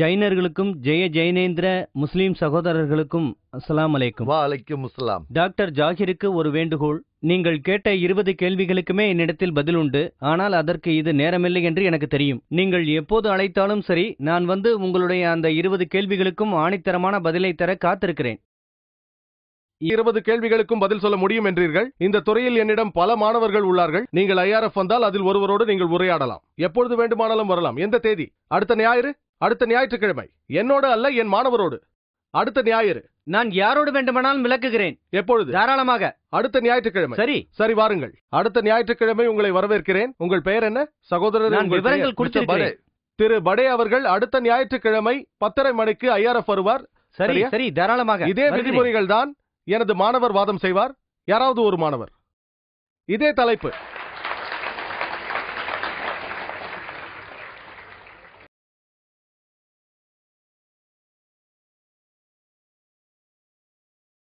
ஜைனர்களுக்கும் ஜெய ஜெயனேந்திர முஸ்லீம் சகோதரர்களுக்கும் அஸ்லாம் அலைக்கும் வா அலைக்கும் அஸ்லாம் டாக்டர் ஜாகிருக்கு ஒரு வேண்டுகோள் நீங்கள் கேட்ட இருபது கேள்விகளுக்குமே என்னிடத்தில் பதில் உண்டு ஆனால் அதற்கு இது நேரமில்லை என்று எனக்கு தெரியும் நீங்கள் எப்போது அழைத்தாலும் சரி நான் வந்து உங்களுடைய அந்த இருபது கேள்விகளுக்கும் ஆணித்தரமான பதிலை தர காத்திருக்கிறேன் இருபது கேள்விகளுக்கும் பதில் சொல்ல முடியும் என்றீர்கள் இந்த துறையில் என்னிடம் பல மாணவர்கள் உள்ளார்கள் நீங்கள் ஐஆர்எஃப் வந்தால் அதில் ஒருவரோடு நீங்கள் உரையாடலாம் எப்பொழுது வேண்டுமானாலும் வரலாம் எந்த தேதி அடுத்த ஞாயிறு அடுத்த ஞாயிற்றுக்கிழமை என்னோட அல்ல என் மாணவரோடு அடுத்த ஞாயிறு நான் யாரோடு வேண்டுமானாலும் விளக்குகிறேன் எப்பொழுது தாராளமாக அடுத்த ஞாயிற்றுக்கிழமை சரி சரி வாருங்கள் அடுத்த ஞாயிற்றுக்கிழமை உங்களை வரவேற்கிறேன் உங்கள் பெயர் என்ன சகோதரர் விவரங்கள் படே திரு படே அவர்கள் அடுத்த ஞாயிற்றுக்கிழமை பத்தரை மணிக்கு ஐஆர்எஃப் வருவார் சரி சரி தாராளமாக இதே விதிமுறைகள் தான் எனது மாணவர் வாதம் செய்வார் யாராவது ஒரு மாணவர் இதே தலைப்பு